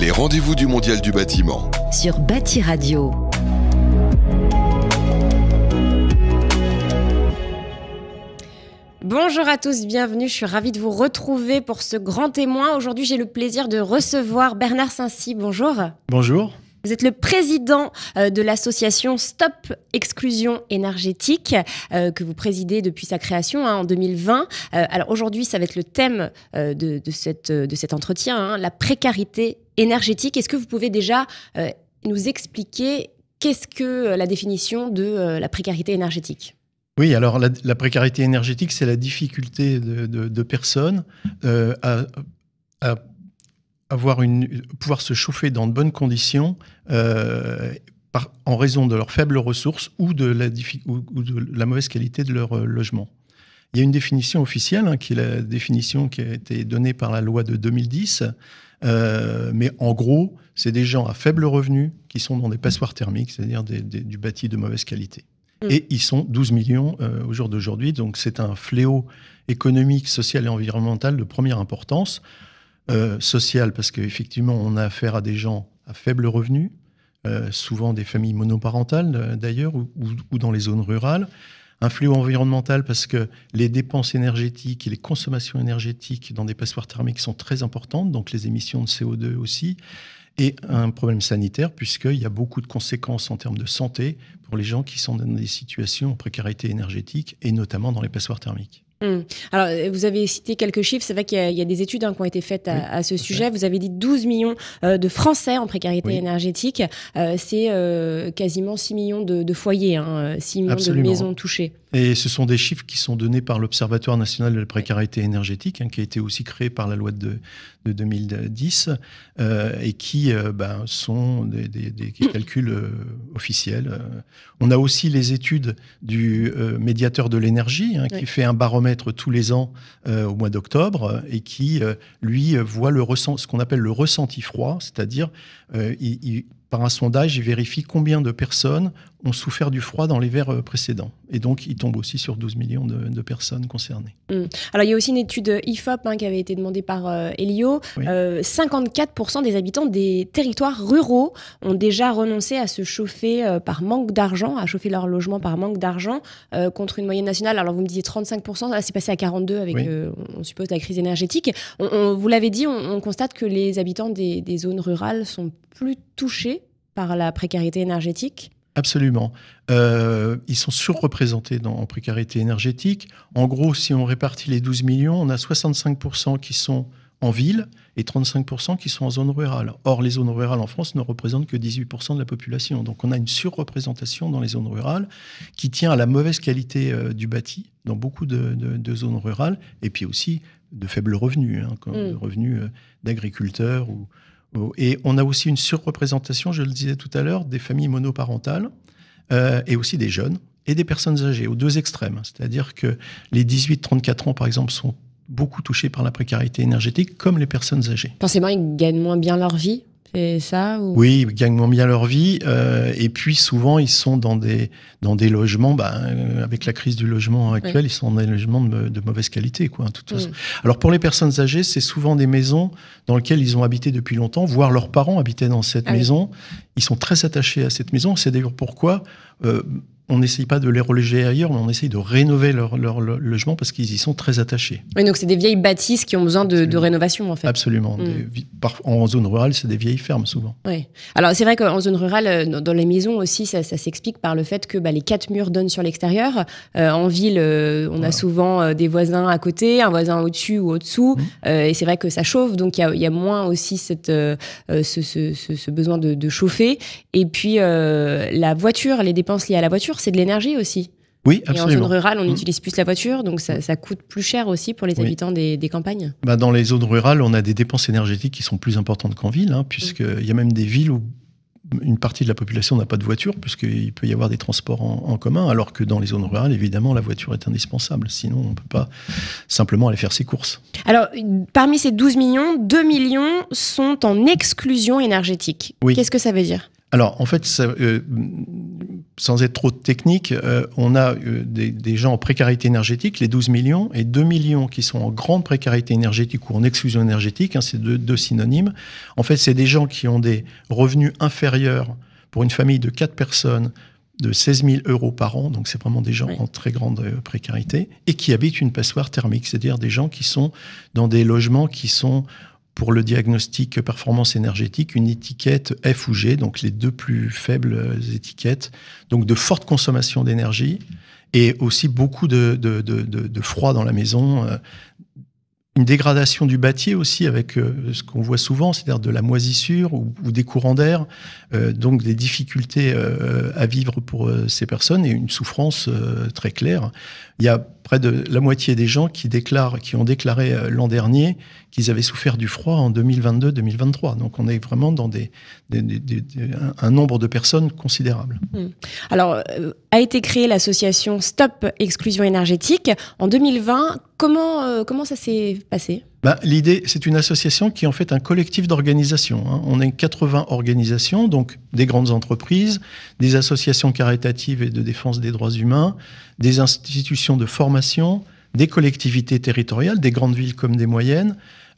Les rendez-vous du Mondial du bâtiment. Sur Bâti Radio. Bonjour à tous, bienvenue. Je suis ravie de vous retrouver pour ce grand témoin. Aujourd'hui, j'ai le plaisir de recevoir Bernard cy Bonjour. Bonjour. Vous êtes le président euh, de l'association Stop Exclusion Énergétique euh, que vous présidez depuis sa création hein, en 2020. Euh, alors aujourd'hui, ça va être le thème de, cette, de cet entretien, hein, la précarité énergétique. Est-ce que vous pouvez déjà nous expliquer qu'est-ce que la définition de la précarité énergétique oui, alors la, précarité énergétique, c'est la difficulté de, personnes à avoir une, pouvoir se chauffer dans de bonnes conditions euh, par, en raison de leurs faibles ressources ou de, la, de la mauvaise qualité de leur euh, logement. Il y a une définition officielle, hein, qui est la définition qui a été donnée par la loi de 2010, euh, mais en gros, c'est des gens à faible revenu qui sont dans des passoires thermiques, c'est-à-dire du bâti de mauvaise qualité. Mm. Et ils sont 12 millions au jour d'aujourd'hui, donc c'est un fléau économique, social et environnemental de première importance. Euh, social, parce qu'effectivement, on a affaire à des gens à faible revenu, euh, souvent des familles monoparentales euh, d'ailleurs, ou, dans les zones rurales. Un flux environnemental parce que les dépenses énergétiques et les consommations énergétiques dans des passoires thermiques sont très importantes, donc les émissions de CO2 aussi. Et un problème sanitaire puisqu'il y a beaucoup de conséquences en termes de santé pour les gens qui sont dans des situations de précarité énergétique et notamment dans les passoires thermiques. Hum. Alors, euh, vous avez cité quelques chiffres. C'est vrai qu'il y, a des études hein, qui ont été faites à, ce sujet. Vous avez dit 12 millions euh, de Français en précarité énergétique. Euh, c'est quasiment 6 millions de, foyers, 6 hein, millions de maisons touchées. Et ce sont des chiffres qui sont donnés par l'Observatoire national de la précarité énergétique, hein, qui a été aussi créé par la loi de, 2010, euh, et qui euh, ben, sont des, calculs euh, officiels. On a aussi les études du médiateur de l'énergie, hein, qui fait un baromètre tous les ans au mois d'octobre, et qui, lui, voit le ce qu'on appelle le ressenti froid, c'est-à-dire par un sondage, il vérifie combien de personnes ont souffert du froid dans les euh, précédent. précédents. Et donc, ils tombent aussi sur 12 millions de, personnes concernées. Hum. Alors, il y a aussi une étude euh, IFOP hein, qui avait été demandée par euh, Elio. 54% des habitants des territoires ruraux ont déjà renoncé à se chauffer par manque d'argent, à chauffer leur logement par manque d'argent, contre une moyenne nationale. Alors, vous me disiez 35%, là, c'est passé à 42 avec, on suppose, la crise énergétique. On, vous l'avez dit, on, constate que les habitants des, des zones rurales sont plus touchés par la précarité énergétique Absolument. Euh, ils sont surreprésentés dans, en précarité énergétique. En gros, si on répartit les 12 millions, on a 65% qui sont en ville et 35% qui sont en zone rurale. Or, les zones rurales en France ne représentent que 18% de la population. Donc, on a une surreprésentation dans les zones rurales qui tient à la mauvaise qualité euh, du bâti dans beaucoup de, zones rurales et puis aussi de faibles revenus, hein, comme mm. revenus euh, d'agriculteurs ou, et on a aussi une surreprésentation, je le disais tout à l'heure, des familles monoparentales euh, et aussi des jeunes et des personnes âgées, aux deux extrêmes. C'est-à-dire que les 18-34 ans, par exemple, sont beaucoup touchés par la précarité énergétique, comme les personnes âgées. Forcément, ils gagnent moins bien leur vie ça Oui, ils gagnent moins bien leur vie. Euh, et puis souvent, ils sont dans des, dans des logements, bah, euh, avec la crise du logement actuel, ils sont dans des logements de, mauvaise qualité. Quoi, toute façon. Mm. Alors pour les personnes âgées, c'est souvent des maisons dans lesquelles ils ont habité depuis longtemps, voire leurs parents habitaient dans cette ah maison. Ils sont très attachés à cette maison. C'est d'ailleurs pourquoi, euh, on n'essaye pas de les reléger ailleurs, mais on essaye de rénover leur, leur, logement parce qu'ils y sont très attachés. donc c'est des vieilles bâtisses qui ont besoin de, rénovation en fait. Absolument. Mm. en zone rurale, c'est des vieilles fermes souvent. Oui. Alors c'est vrai qu'en zone rurale, euh, dans, les maisons aussi, ça, s'explique par le fait que bah, les quatre murs donnent sur l'extérieur. Euh, en ville, euh, on a souvent des voisins à côté, un voisin au-dessus ou au-dessous, mm. et c'est vrai que ça chauffe, donc il y, a moins aussi cette, ce, besoin de, chauffer. Et puis la voiture, les dépenses liées à la voiture c'est de l'énergie aussi. Oui, absolument. Et en zone rurale, on mm. utilise plus la voiture, donc ça, coûte plus cher aussi pour les habitants des, campagnes. Bah dans les zones rurales, on a des dépenses énergétiques qui sont plus importantes qu'en ville, hein, puisqu'il y a même des villes où une partie de la population n'a pas de voiture, puisqu'il peut y avoir des transports en, commun, alors que dans les zones rurales, évidemment, la voiture est indispensable. Sinon, on ne peut pas simplement aller faire ses courses. Alors, parmi ces 12 millions, 2 millions sont en exclusion énergétique. Oui. Qu'est-ce que ça veut dire alors, en fait, ça, euh, sans être trop technique, euh, on a euh, des, gens en précarité énergétique, les 12 millions, et 2 millions qui sont en grande précarité énergétique ou en exclusion énergétique, hein, c'est deux, synonymes. En fait, c'est des gens qui ont des revenus inférieurs pour une famille de 4 personnes de 16 000 euros par an, donc c'est vraiment des gens en très grande euh, précarité, et qui habitent une passoire thermique, c'est-à-dire des gens qui sont dans des logements qui sont pour le diagnostic performance énergétique une étiquette F ou G, donc les deux plus faibles étiquettes, donc de forte consommation d'énergie et aussi beaucoup de, froid dans la maison. Euh, une dégradation du bâti aussi avec euh, ce qu'on voit souvent, c'est-à-dire de la moisissure ou, des courants d'air, euh, donc des difficultés à vivre pour ces personnes et une souffrance très claire. Il y a près de la moitié des gens qui, déclarent, qui ont déclaré euh, l'an dernier qu'ils avaient souffert du froid en 2022-2023. Donc on est vraiment dans un nombre de personnes considérable. Mmh. Alors, euh, a été créée l'association Stop Exclusion énergétique en 2020. Comment, euh, comment ça s'est passé bah, l'idée, c'est une association qui est en fait un collectif d'organisations. Hein. On est 80 organisations, donc des grandes entreprises, des associations caritatives et de défense des droits humains, des institutions de formation, des collectivités territoriales, des grandes villes comme des moyennes,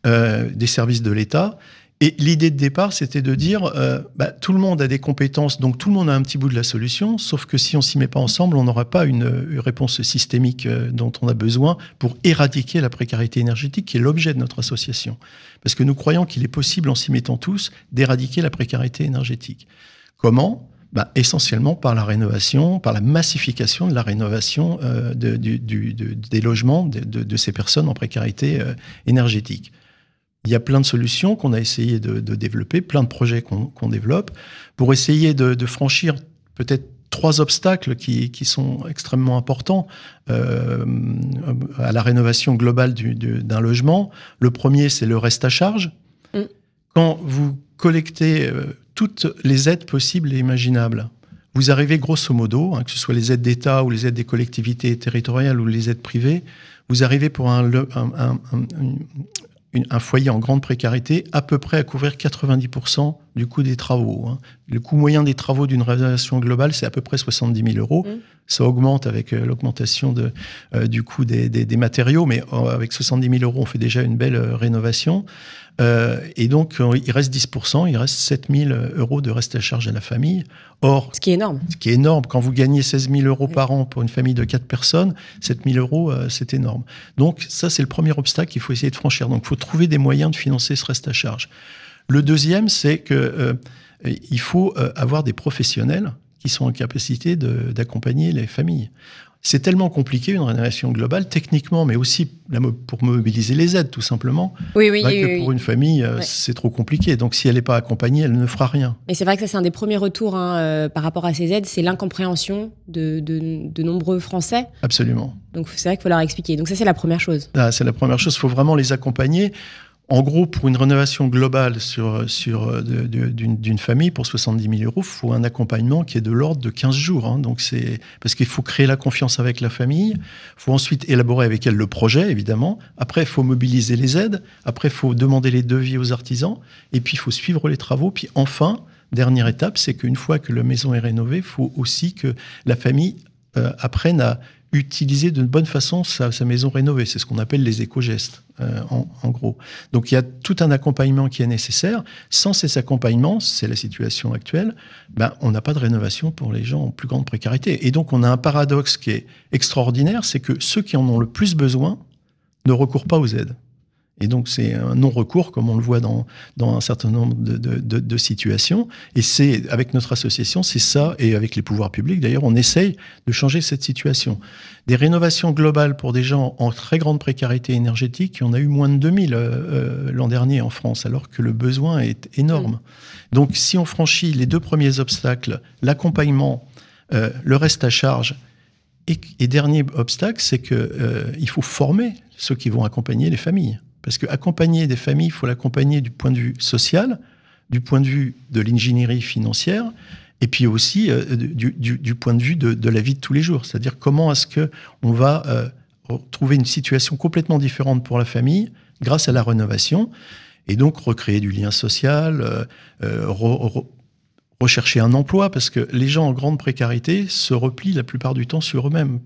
euh, des services de l'État. Et l'idée de départ, c'était de dire, euh, bah, tout le monde a des compétences, donc tout le monde a un petit bout de la solution, sauf que si on s'y met pas ensemble, on n'aura pas une, réponse systémique euh, dont on a besoin pour éradiquer la précarité énergétique, qui est l'objet de notre association. Parce que nous croyons qu'il est possible, en s'y mettant tous, d'éradiquer la précarité énergétique. Comment bah, essentiellement par la rénovation, par la massification de la rénovation euh, des logements de, ces personnes en précarité énergétique il y a plein de solutions qu'on a essayé de, développer, plein de projets qu'on développe, pour essayer de, franchir peut-être trois obstacles qui, sont extrêmement importants euh, à la rénovation globale d'un logement. Le premier, c'est le reste à charge. Mm. Quand vous collectez euh, toutes les aides possibles et imaginables, vous arrivez grosso modo, hein, que ce soit les aides d'État ou les aides des collectivités territoriales ou les aides privées, vous arrivez pour un, un, un foyer en grande précarité à peu près à couvrir 90% du coût des travaux. Hein. Le coût moyen des travaux d'une rénovation globale, c'est à peu près 70 000 euros. Mmh. Ça augmente avec euh, l'augmentation de, euh, du coût des, des, matériaux, mais euh, avec 70 000 euros, on fait déjà une belle rénovation. et donc, il reste 10 il reste 7 000 euros de reste à charge à la famille. Or, ce qui est énorme. Ce qui est énorme. Quand vous gagnez 16 000 euros par an pour une famille de 4 personnes, 7 000 euros, c'est énorme. Donc, ça, c'est le premier obstacle qu'il faut essayer de franchir. Donc, il faut trouver des moyens de financer ce reste à charge. Le deuxième, c'est qu'il euh, faut euh, avoir des professionnels qui sont en capacité d'accompagner les familles. C'est tellement compliqué une rénovation globale, techniquement, mais aussi pour mobiliser les aides, tout simplement. Oui, oui, oui, que pour une famille, euh, c'est trop compliqué. Donc, si elle n'est pas accompagnée, elle ne fera rien. Mais c'est vrai que ça, c'est un des premiers retours hein, par rapport à ces aides, c'est l'incompréhension de, nombreux Français. Absolument. Donc, c'est vrai qu'il faut leur expliquer. Donc, ça, c'est la première chose. Ah, c'est la première chose. Il faut vraiment les accompagner. En gros, pour une rénovation globale sur, sur, euh, d'une famille, pour 70 000 euros, il faut un accompagnement qui est de l'ordre de 15 jours. Hein. Donc parce qu'il faut créer la confiance avec la famille, il faut ensuite élaborer avec elle le projet, évidemment. Après, il faut mobiliser les aides. Après, il faut demander les devis aux artisans. Et puis, il faut suivre les travaux. Puis enfin, dernière étape, c'est qu'une fois que la maison est rénovée, il faut aussi que la famille euh, apprenne à utiliser de bonne façon sa, maison rénovée. C'est ce qu'on appelle les éco-gestes, euh, en, gros. Donc il y a tout un accompagnement qui est nécessaire. Sans ces accompagnements, c'est la situation actuelle, ben, on n'a pas de rénovation pour les gens en plus grande précarité. Et donc on a un paradoxe qui est extraordinaire, c'est que ceux qui en ont le plus besoin ne recourent pas aux aides. Et donc c'est un non-recours, comme on le voit dans, dans un certain nombre de, situations. Et c'est avec notre association, c'est ça, et avec les pouvoirs publics d'ailleurs, on essaye de changer cette situation. Des rénovations globales pour des gens en très grande précarité énergétique, on a eu moins de 2000 euh, euh, l'an dernier en France, alors que le besoin est énorme. Mmh. Donc si on franchit les deux premiers obstacles, l'accompagnement, euh, le reste à charge, et, dernier obstacle, c'est qu'il faut former ceux qui vont accompagner les familles. Parce que accompagner des familles, il faut l'accompagner du point de vue social, du point de vue de l'ingénierie financière, et puis aussi euh, du, point de vue de, la vie de tous les jours. C'est-à-dire comment est-ce que on va euh, trouver une situation complètement différente pour la famille grâce à la rénovation, et donc recréer du lien social, euh, rechercher un emploi, parce que les gens en grande précarité se replient la plupart du temps sur eux-mêmes,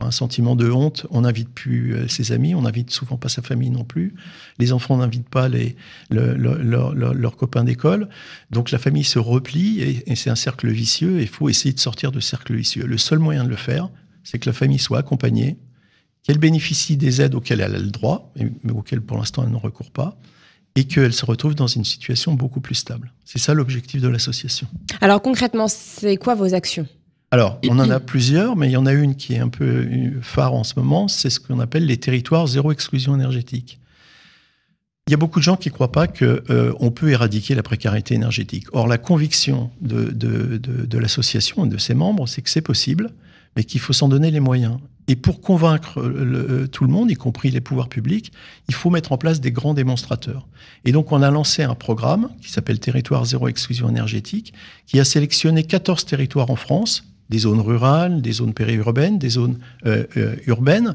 un sentiment de honte, on n'invite plus euh, ses amis, on n'invite souvent pas sa famille non plus. Les enfants n'invitent pas les, leurs copains d'école. Donc la famille se replie et, c'est un cercle vicieux et il faut essayer de sortir de ce cercle vicieux. Le seul moyen de le faire, c'est que la famille soit accompagnée, qu'elle bénéficie des aides auxquelles elle a le droit, mais auxquelles pour l'instant elle ne recourt pas, et qu'elle se retrouve dans une situation beaucoup plus stable. C'est ça l'objectif de l'association. Alors concrètement, c'est quoi vos actions alors, on en a plusieurs, mais il y en a une qui est un peu euh, phare en ce moment, c'est ce qu'on appelle les territoires zéro exclusion énergétique. Il y a beaucoup de gens qui ne croient pas qu'on euh, peut éradiquer la précarité énergétique. Or, la conviction de, l'association et de ses membres, c'est que c'est possible, mais qu'il faut s'en donner les moyens. Et pour convaincre euh, tout le monde, y compris les pouvoirs publics, il faut mettre en place des grands démonstrateurs. Et donc, on a lancé un programme qui s'appelle Territoire zéro exclusion énergétique, qui a sélectionné 14 territoires en France des zones rurales, des zones périurbaines, des zones euh, euh, urbaines,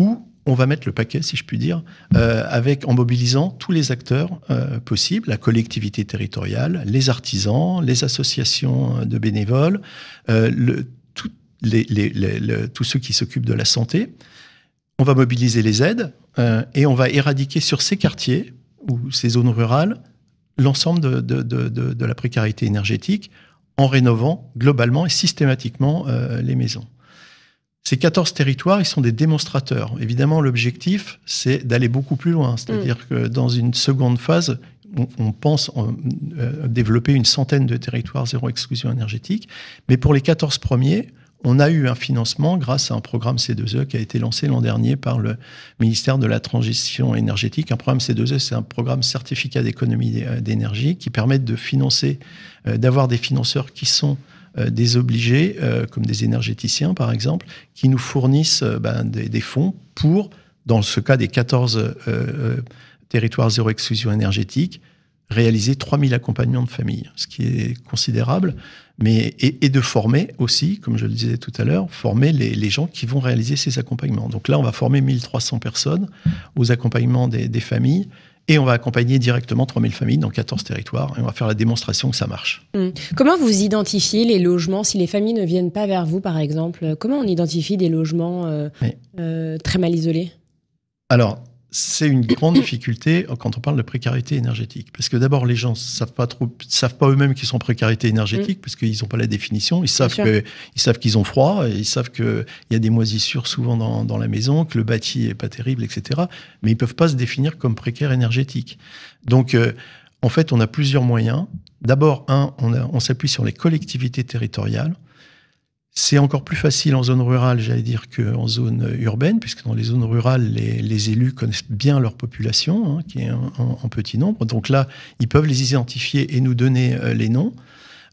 où on va mettre le paquet, si je puis dire, euh, avec en mobilisant tous les acteurs possibles, la collectivité territoriale, les artisans, les associations de bénévoles, tous ceux qui s'occupent de la santé. On va mobiliser les aides et on va éradiquer sur ces quartiers ou ces zones rurales l'ensemble de la précarité énergétique en rénovant globalement et systématiquement euh, les maisons. Ces 14 territoires, ils sont des démonstrateurs. Évidemment, l'objectif, c'est d'aller beaucoup plus loin. C'est-à-dire mm. que dans une seconde phase, on, pense euh, euh, développer une centaine de territoires zéro exclusion énergétique. Mais pour les 14 premiers, on a eu un financement grâce à un programme C2E qui a été lancé l'an dernier par le ministère de la Transition énergétique. Un programme C2E, c'est un programme certificat d'économie euh, d'énergie qui permet de financer, euh, d'avoir des financeurs qui sont euh, des obligés, comme des énergéticiens par exemple, qui nous fournissent ben, des, fonds pour, dans ce cas des 14 territoires zéro exclusion énergétique, réaliser 3000 accompagnements de famille, ce qui est considérable mais et, de former aussi, comme je le disais tout à l'heure, former les, gens qui vont réaliser ces accompagnements. Donc là, on va former 1300 personnes aux accompagnements des, familles. Et on va accompagner directement 3000 familles dans 14 territoires et on va faire la démonstration que ça marche. Mmh. Comment vous identifiez les logements Si les familles ne viennent pas vers vous, par exemple, comment on identifie des logements euh, euh, très mal isolés Alors, c'est une grande difficulté quand on parle de précarité énergétique. Parce que d'abord, les gens ne savent pas, trop, savent pas eux-mêmes qu'ils sont en précarité énergétique, mm. parce qu'ils n'ont pas la définition. Ils savent, ils savent qu'ils ont froid, ils savent qu'il y a des moisissures souvent dans, dans la maison, que le bâti est pas terrible, etc. Mais ils ne peuvent pas se définir comme précaires énergétique. Donc, euh, en fait, on a plusieurs moyens. D'abord, un, on, on s'appuie sur les collectivités territoriales. C'est encore plus facile en zone rurale, j'allais dire, qu'en zone urbaine, puisque dans les zones rurales, les, élus connaissent bien leur population, hein, qui est en, petit nombre. Donc là, ils peuvent les identifier et nous donner euh, les noms.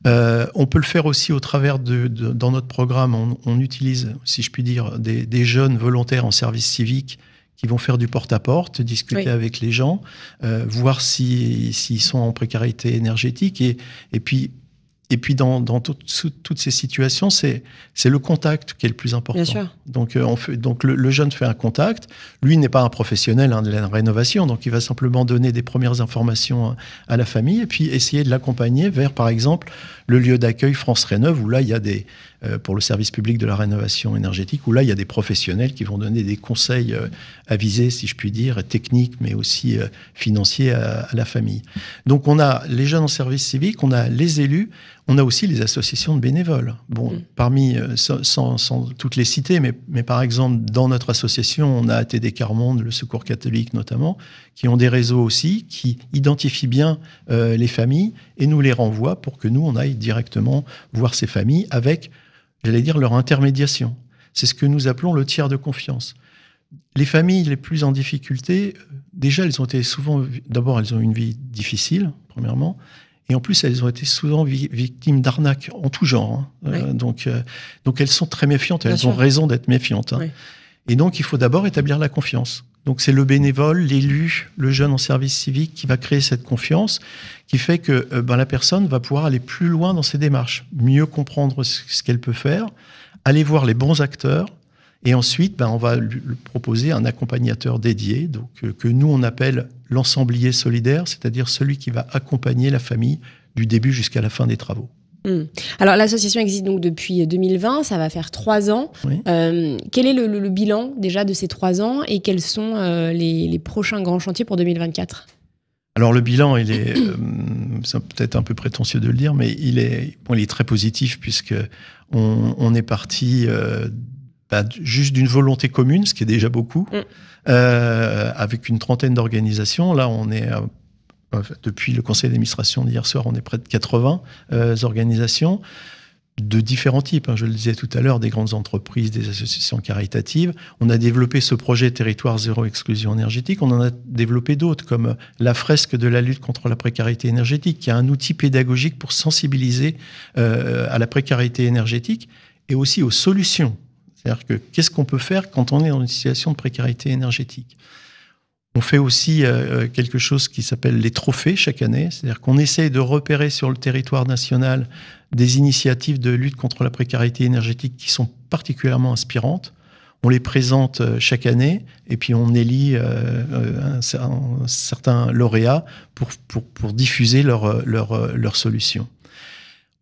Euh, on peut le faire aussi au travers de, dans notre programme, on, utilise, si je puis dire, des, jeunes volontaires en service civique qui vont faire du porte-à-porte, discuter avec les gens, euh, voir s'ils si, sont en précarité énergétique. Et, et puis, et puis dans, toutes ces situations, c'est le contact qui est le plus important. Bien sûr. Donc, euh, on fait, donc le, jeune fait un contact. Lui n'est pas un professionnel hein, de la rénovation, donc il va simplement donner des premières informations euh, à la famille et puis essayer de l'accompagner vers, par exemple, le lieu d'accueil France Rénov, où là il y a des euh, pour le service public de la rénovation énergétique, où là il y a des professionnels qui vont donner des conseils avisés, si je puis dire, techniques, mais aussi financiers à la famille. Donc on a les jeunes en service civique, on a les élus on a aussi les associations de bénévoles. Bon, mm. parmi, euh, sans, toutes les citer, mais, mais, par exemple, dans notre association, on a ATD Carmonde, le Secours catholique notamment, qui ont des réseaux aussi, qui identifient bien euh, les familles et nous les renvoient pour que nous, on aille directement voir ces familles avec, j'allais dire, leur intermédiation. C'est ce que nous appelons le tiers de confiance. Les familles les plus en difficulté, euh, déjà, elles ont été souvent, d'abord, elles ont une vie difficile, premièrement, et en plus, elles ont été souvent victimes d'arnaques en tout genre. Hein. Euh, donc, euh, donc elles sont très méfiantes. elles ont raison d'être méfiantes. Hein. Et donc, il faut d'abord établir la confiance. Donc c'est le bénévole, l'élu, le jeune en service civique qui va créer cette confiance, qui fait que euh, ben, la personne va pouvoir aller plus loin dans ses démarches, mieux comprendre ce qu'elle peut faire, aller voir les bons acteurs, et ensuite, ben, on va lui proposer un accompagnateur dédié, donc euh, que nous on appelle l'ensemblier solidaire, c'est-à-dire celui qui va accompagner la famille du début jusqu'à la fin des travaux. Hum. Alors l'association existe donc depuis 2020, euh, ça va faire trois ans. Euh, quel est le, bilan déjà de ces trois ans et quels sont les, prochains grands chantiers pour 2024 alors le bilan, il est, hum, c'est peut-être un peu prétentieux de le dire, mais il est, bon, il est très positif puisque on, on est parti bah, juste d'une volonté commune, ce qui est déjà beaucoup, mm. euh, avec une trentaine d'organisations. Là, on est euh, euh, depuis le conseil d'administration d'hier soir, on est près de 80 organisations de différents types. Hein. je le disais tout à l'heure, des grandes entreprises, des associations caritatives. On a développé ce projet Territoire zéro exclusion énergétique. On en a développé d'autres, comme la fresque de la lutte contre la précarité énergétique, qui est un outil pédagogique pour sensibiliser à la précarité énergétique et aussi aux solutions c'est-à-dire que qu'est-ce qu'on peut faire quand on est dans une situation de précarité énergétique On fait aussi euh, euh, quelque chose qui s'appelle les trophées chaque année, c'est-à-dire qu'on essaye de repérer sur le territoire national des initiatives de lutte contre la précarité énergétique qui sont particulièrement inspirantes. On les présente euh, chaque année et puis on élit certains lauréats pour, diffuser leurs solutions.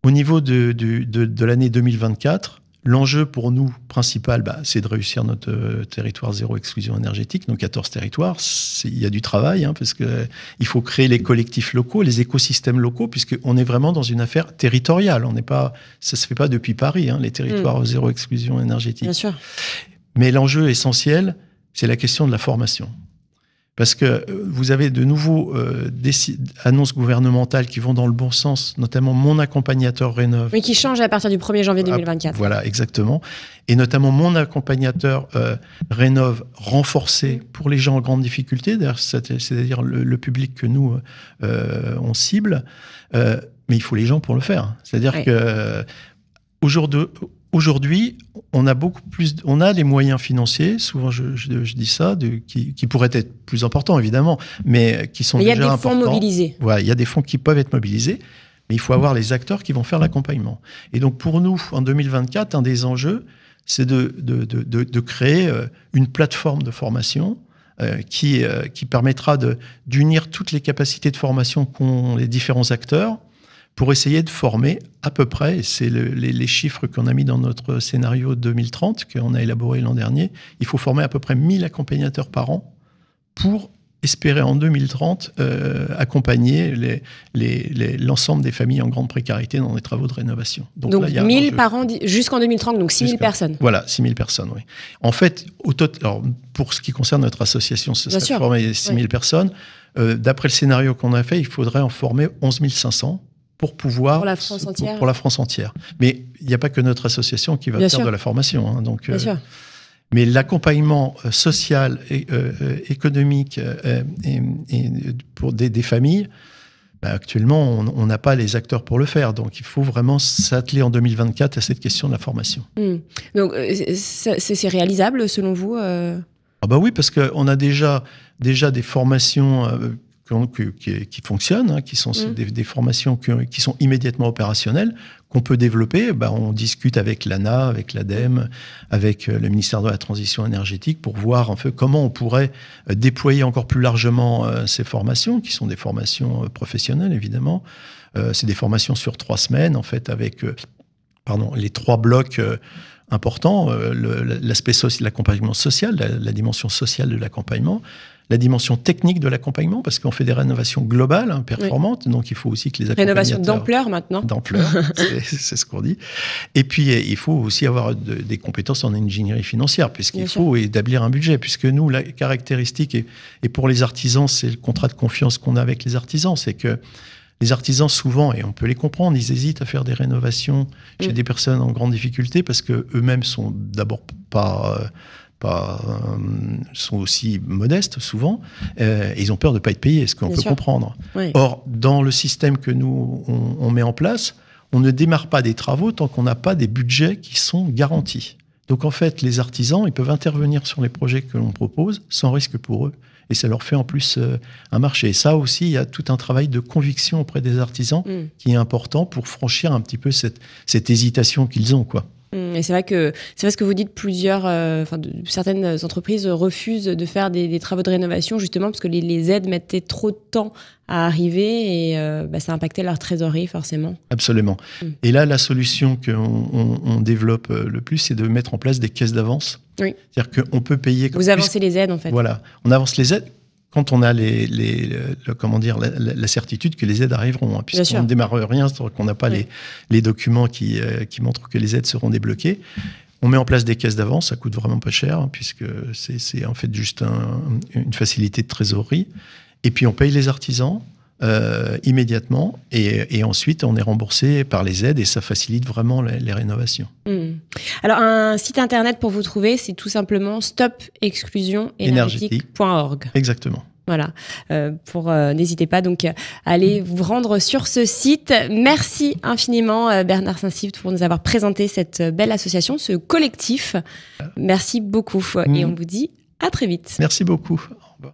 Au niveau de l'année 2024, L'enjeu pour nous principal, bah, c'est de réussir notre euh, territoire zéro exclusion énergétique, nos 14 territoires. Il y a du travail, hein, parce qu'il faut créer les collectifs locaux, les écosystèmes locaux, puisqu'on est vraiment dans une affaire territoriale. On n'est pas, ça ne se fait pas depuis Paris, hein, les territoires mm. zéro exclusion énergétique. Mais l'enjeu essentiel, c'est la question de la formation parce que euh, vous avez de nouveaux euh, annonces gouvernementales qui vont dans le bon sens, notamment mon accompagnateur Rénov. Mais qui change à partir du 1er janvier 2024. Ah, voilà, exactement. Et notamment mon accompagnateur euh, rénove Rénov renforcé pour les gens en grande difficulté, c'est-à-dire le, public que nous, on cible. mais il faut les gens pour le faire. C'est-à-dire que de aujourd'hui, on a beaucoup plus, on a les moyens financiers. Souvent, je, je, dis ça, de, qui, qui, pourraient être plus importants évidemment, mais euh, qui sont déjà importants. Il y a des fonds mobilisés. Voilà, il y a des fonds qui peuvent être mobilisés, mais il faut avoir les acteurs qui vont faire l'accompagnement. Et donc pour nous, en 2024, un des enjeux, c'est de, de, de, de, créer euh, une plateforme de formation euh, qui, qui permettra d'unir toutes les capacités de formation qu'ont les différents acteurs pour essayer de former à peu près, c'est les, chiffres qu'on a mis dans notre scénario 2030 qu'on a élaboré l'an dernier, il faut former à peu près 1000 accompagnateurs par an pour espérer en 2030 euh, accompagner l'ensemble les, les, des familles en grande précarité dans les travaux de rénovation. Donc, là, 1000 par an jusqu'en 2030, donc 6000 personnes. Voilà, 6000 personnes, oui. En fait, au total, pour ce qui concerne notre association, sociale serait former 6000 personnes. Euh, d'après le scénario qu'on a fait, il faudrait en former 11 500 pour pouvoir pour la France entière. Pour, la France entière. Mais il n'y a pas que notre association qui va faire de la formation. Hein, donc, Bien euh, sûr. Mais l'accompagnement euh, social et euh, économique et, pour des, familles, bah, actuellement, on n'a pas les acteurs pour le faire. Donc, il faut vraiment s'atteler en 2024 à cette question de la formation. Hmm. Donc, c'est réalisable selon vous ah bah oui, parce qu'on a déjà, déjà des formations qui, fonctionnent, hein, qui sont mm. des, formations qui, sont immédiatement opérationnelles, qu'on peut développer. Bah, on discute avec l'ANA, avec l'ADEME, avec euh, le ministère de la Transition énergétique pour voir en fait comment on pourrait euh, déployer encore plus largement euh, ces formations, qui sont des formations professionnelles évidemment. C'est des formations sur trois semaines en fait avec pardon, les trois blocs importants, l'aspect social, l'accompagnement social, la dimension sociale de l'accompagnement la dimension technique de l'accompagnement, parce qu'on fait des rénovations globales, hein, performantes, donc il faut aussi que les rénovations Rénovation d'ampleur maintenant. D'ampleur, c'est ce qu'on dit. Et puis, eh, il faut aussi avoir des compétences en ingénierie financière, puisqu'il faut établir un budget, puisque nous, la caractéristique, et, pour les artisans, c'est le contrat de confiance qu'on a avec les artisans, c'est que les artisans, souvent, et on peut les comprendre, ils hésitent à faire des rénovations chez mm. des personnes en grande difficulté parce que eux-mêmes sont d'abord pas euh, euh, sont aussi modestes souvent, euh, et ils ont peur de ne pas être payés, ce qu'on peut comprendre. Or, dans le système que nous, on, met en place, on ne démarre pas des travaux tant qu'on n'a pas des budgets qui sont garantis. Donc en fait, les artisans, ils peuvent intervenir sur les projets que l'on propose sans risque pour eux. Et ça leur fait en plus euh, un marché. Et ça aussi, il y a tout un travail de conviction auprès des artisans mm. qui est important pour franchir un petit peu cette, cette hésitation qu'ils ont. quoi c'est vrai que c'est vrai ce que vous dites. Plusieurs, euh, enfin, certaines entreprises refusent de faire des, travaux de rénovation justement parce que les, aides mettaient trop de temps à arriver et euh, bah, ça impactait leur trésorerie forcément. Absolument. Mm. Et là, la solution qu'on développe euh, le plus, c'est de mettre en place des caisses d'avance. Oui. C'est-à-dire qu'on peut payer. Vous avancez les aides en fait. Voilà, on avance les aides quand on a les, les, comment dire, la, certitude que les aides arriveront, hein, puisqu'on ne démarre rien qu'on n'a pas les, documents euh, qui, montrent que les aides seront débloquées. On met en place des caisses d'avance, ça coûte vraiment pas cher, hein, puisque c'est en fait juste une facilité de trésorerie. Et puis on paye les artisans, euh, immédiatement et, ensuite on est remboursé par les aides et ça facilite vraiment les, rénovations. Hmm. Alors un site internet pour vous trouver, c'est tout simplement stopexclusionénergétique.org. Exactement. Voilà, euh, pour euh, n'hésitez pas donc à aller vous rendre sur ce site. Merci infiniment Bernard Saint-Cyr pour nous avoir présenté cette belle association, ce collectif. Merci beaucoup et on hmm. vous dit à très vite. Merci beaucoup. Au revoir.